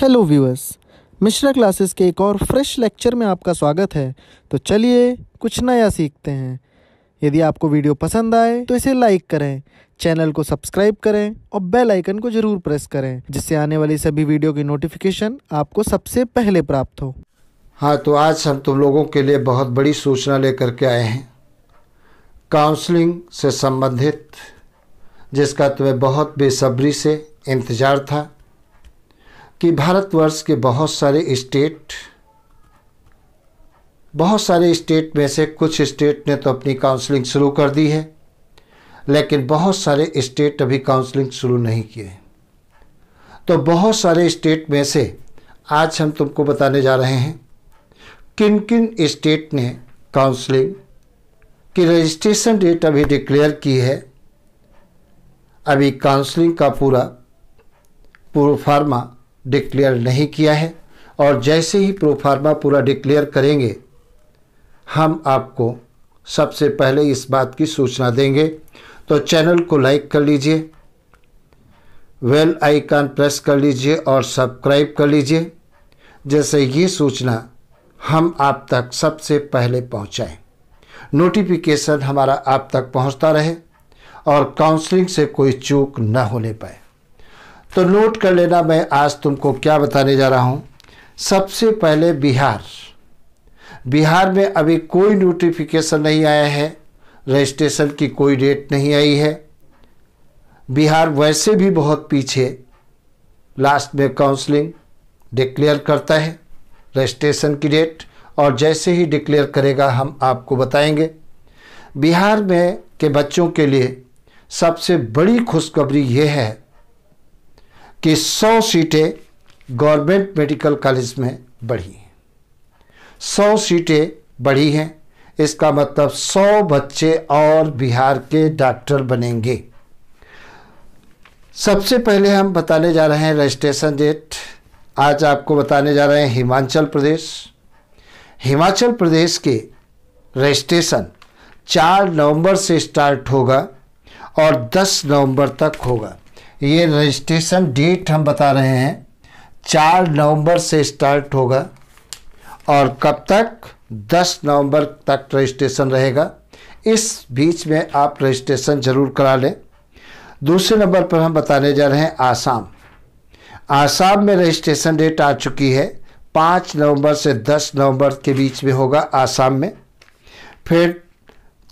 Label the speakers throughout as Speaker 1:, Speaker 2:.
Speaker 1: hello viewers Mishra classes के एक और फ्रेश लेक्चर में आपका स्वागत है तो चलिए कुछ नया सीखते हैं यदि आपको वीडियो पसंद आए तो इसे लाइक करें चैनल को सब्सक्राइब करें और बेल आइकन को जरूर प्रेस करें जिससे आने वाली सभी वीडियो की नोटिफिकेशन आपको सबसे पहले प्राप्त हो हाँ तो आज हम तुम लोगों के लिए बहुत बड़ी सूचना लेकर के आए हैं काउंसलिंग से संबंधित जिसका तुम्हें बहुत बेसब्री से इंतज़ार था कि भारतवर्ष के बहुत सारे स्टेट बहुत सारे स्टेट में से कुछ स्टेट ने तो अपनी काउंसलिंग शुरू कर दी है लेकिन बहुत सारे स्टेट अभी काउंसलिंग शुरू नहीं किए हैं तो बहुत सारे स्टेट में से आज हम तुमको बताने जा रहे हैं किन किन स्टेट ने काउंसलिंग की रजिस्ट्रेशन डेट अभी डिक्लेयर की है अभी काउंसलिंग का पूरा पूर्व फार्मा डिक्लेयर नहीं किया है और जैसे ही प्रोफार्मा पूरा डिक्लेयर करेंगे हम आपको सबसे पहले इस बात की सूचना देंगे तो चैनल को लाइक कर लीजिए वेल आइकन प्रेस कर लीजिए और सब्सक्राइब कर लीजिए जैसे ये सूचना हम आप तक सबसे पहले पहुंचाएं नोटिफिकेशन हमारा आप तक पहुंचता रहे और काउंसलिंग से कोई चूक न होने पाए तो नोट कर लेना मैं आज तुमको क्या बताने जा रहा हूँ सबसे पहले बिहार बिहार में अभी कोई नोटिफिकेशन नहीं आया है रजिस्ट्रेशन की कोई डेट नहीं आई है बिहार वैसे भी बहुत पीछे लास्ट में काउंसलिंग डिक्लेयर करता है रजिस्ट्रेशन की डेट और जैसे ही डिक्लेयर करेगा हम आपको बताएंगे बिहार में के बच्चों के लिए सबसे बड़ी खुशखबरी ये है कि 100 सीटें गवर्नमेंट मेडिकल कॉलेज में बढ़ी हैं 100 सीटें बढ़ी हैं इसका मतलब 100 बच्चे और बिहार के डॉक्टर बनेंगे सबसे पहले हम बताने जा रहे हैं रजिस्ट्रेशन डेट आज आपको बताने जा रहे हैं हिमाचल प्रदेश हिमाचल प्रदेश के रजिस्ट्रेशन 4 नवंबर से स्टार्ट होगा और 10 नवंबर तक होगा ये रजिस्ट्रेशन डेट हम बता रहे हैं चार नवंबर से स्टार्ट होगा और कब तक दस नवंबर तक रजिस्ट्रेशन रहेगा इस बीच में आप रजिस्ट्रेशन ज़रूर करा लें दूसरे नंबर पर हम बताने जा रहे हैं आसाम आसाम में रजिस्ट्रेशन डेट आ चुकी है पाँच नवंबर से दस नवंबर के बीच में होगा आसाम में फिर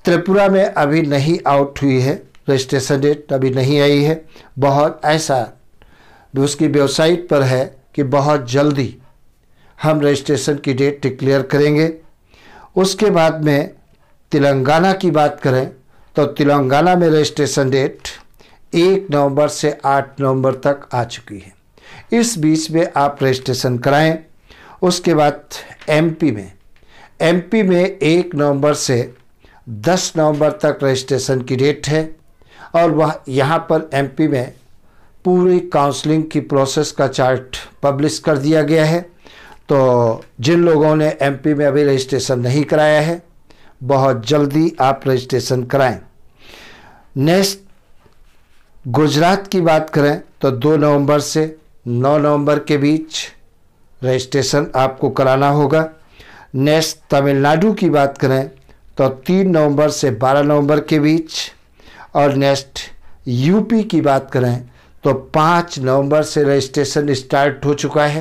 Speaker 1: त्रिपुरा में अभी नहीं आउट हुई है रजिस्ट्रेशन डेट अभी नहीं आई है बहुत ऐसा उसकी वेबसाइट पर है कि बहुत जल्दी हम रजिस्ट्रेशन की डेट डिक्लेयर करेंगे उसके बाद में तेलंगाना की बात करें तो तेलंगाना में रजिस्ट्रेशन डेट एक नवंबर से आठ नवंबर तक आ चुकी है इस बीच में आप रजिस्ट्रेशन कराएं उसके बाद एमपी में एमपी में एक नवंबर से दस नवंबर तक रजिस्ट्रेशन की डेट है और वह यहाँ पर एमपी में पूरी काउंसलिंग की प्रोसेस का चार्ट पब्लिश कर दिया गया है तो जिन लोगों ने एमपी में अभी रजिस्ट्रेशन नहीं कराया है बहुत जल्दी आप रजिस्ट्रेशन कराएं नेक्स्ट गुजरात की बात करें तो 2 नवंबर से 9 नवंबर के बीच रजिस्ट्रेशन आपको कराना होगा नेक्स्ट तमिलनाडु की बात करें तो 3 नवंबर से 12 नवंबर के बीच और नेक्स्ट यूपी की बात करें तो पाँच नवंबर से रजिस्ट्रेशन स्टार्ट हो चुका है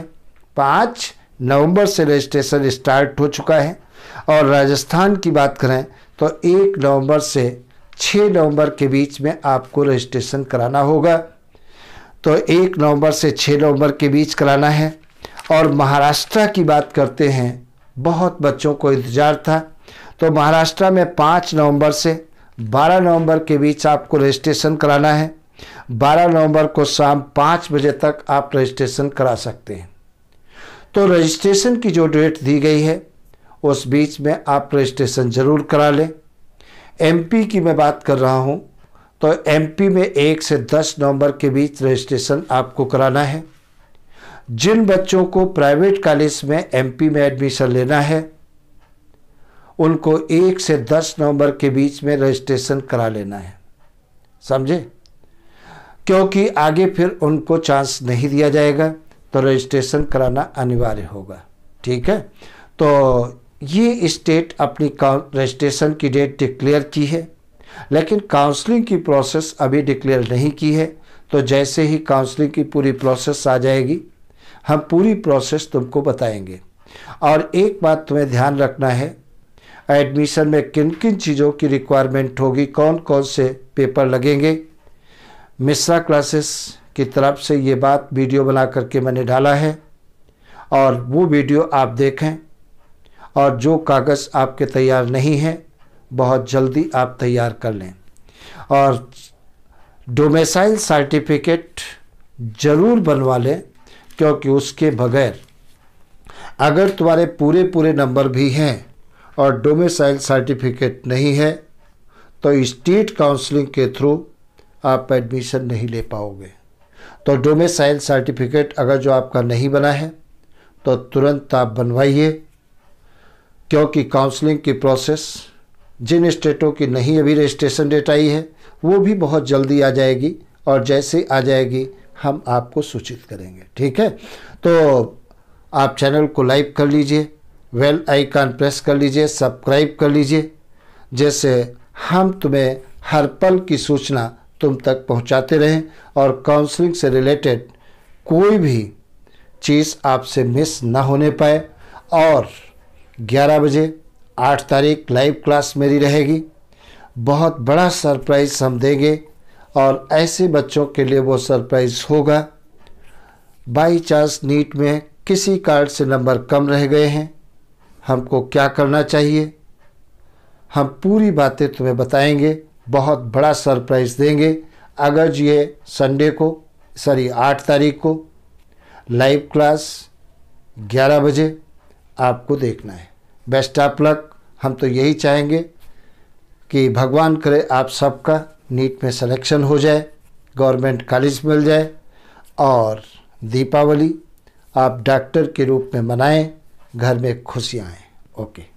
Speaker 1: पाँच नवंबर से रजिस्ट्रेशन स्टार्ट हो चुका है और राजस्थान की बात करें तो एक नवंबर से छः नवंबर के बीच में आपको रजिस्ट्रेशन कराना होगा तो एक नवंबर से छः नवंबर के बीच कराना है और महाराष्ट्र की बात करते हैं बहुत बच्चों को इंतज़ार था तो महाराष्ट्र में पाँच नवंबर से 12 नवंबर के बीच आपको रजिस्ट्रेशन कराना है 12 नवंबर को शाम पाँच बजे तक आप रजिस्ट्रेशन करा सकते हैं तो रजिस्ट्रेशन की जो डेट दी गई है उस बीच में आप रजिस्ट्रेशन ज़रूर करा लें एमपी की मैं बात कर रहा हूँ तो एमपी में एक से दस नवंबर के बीच रजिस्ट्रेशन आपको कराना है जिन बच्चों को प्राइवेट कॉलेज में एमपी में एडमिशन लेना है उनको एक से दस नवंबर के बीच में रजिस्ट्रेशन करा लेना है समझे क्योंकि आगे फिर उनको चांस नहीं दिया जाएगा तो रजिस्ट्रेशन कराना अनिवार्य होगा ठीक है तो ये स्टेट अपनी रजिस्ट्रेशन की डेट डिक्लेयर की है लेकिन काउंसलिंग की प्रोसेस अभी डिक्लेयर नहीं की है तो जैसे ही काउंसलिंग की पूरी प्रोसेस आ जाएगी हम पूरी प्रोसेस तुमको बताएंगे और एक बात तुम्हें ध्यान रखना है एडमिशन में किन किन चीज़ों की रिक्वायरमेंट होगी कौन कौन से पेपर लगेंगे मिश्रा क्लासेस की तरफ से ये बात वीडियो बना करके मैंने डाला है और वो वीडियो आप देखें और जो कागज़ आपके तैयार नहीं हैं बहुत जल्दी आप तैयार कर लें और डोमेसाइल सर्टिफिकेट ज़रूर बनवा लें क्योंकि उसके बगैर अगर तुम्हारे पूरे पूरे नंबर भी हैं और डोमिसाइल सर्टिफिकेट नहीं है तो स्टेट काउंसलिंग के थ्रू आप एडमिशन नहीं ले पाओगे तो डोमिसाइल सर्टिफिकेट अगर जो आपका नहीं बना है तो तुरंत आप बनवाइए क्योंकि काउंसलिंग की प्रोसेस जिन स्टेटों की नहीं अभी रजिस्ट्रेशन डेट आई है वो भी बहुत जल्दी आ जाएगी और जैसे आ जाएगी हम आपको सूचित करेंगे ठीक है तो आप चैनल को लाइक कर लीजिए वेल आइकन प्रेस कर लीजिए सब्सक्राइब कर लीजिए जैसे हम तुम्हें हर पल की सूचना तुम तक पहुंचाते रहें और काउंसलिंग से रिलेटेड कोई भी चीज़ आपसे मिस ना होने पाए और 11 बजे 8 तारीख लाइव क्लास मेरी रहेगी बहुत बड़ा सरप्राइज़ हम देंगे और ऐसे बच्चों के लिए वो सरप्राइज़ होगा बाई चांस नीट में किसी कार्ड से नंबर कम रह गए हैं हमको क्या करना चाहिए हम पूरी बातें तुम्हें बताएंगे बहुत बड़ा सरप्राइज़ देंगे अगर ये संडे को सॉरी आठ तारीख को लाइव क्लास ग्यारह बजे आपको देखना है बेस्ट ऑफ लक हम तो यही चाहेंगे कि भगवान करे आप सबका नीट में सिलेक्शन हो जाए गवर्नमेंट कॉलेज मिल जाए और दीपावली आप डॉक्टर के रूप में मनाएं घर में खुशियाँ आए ओके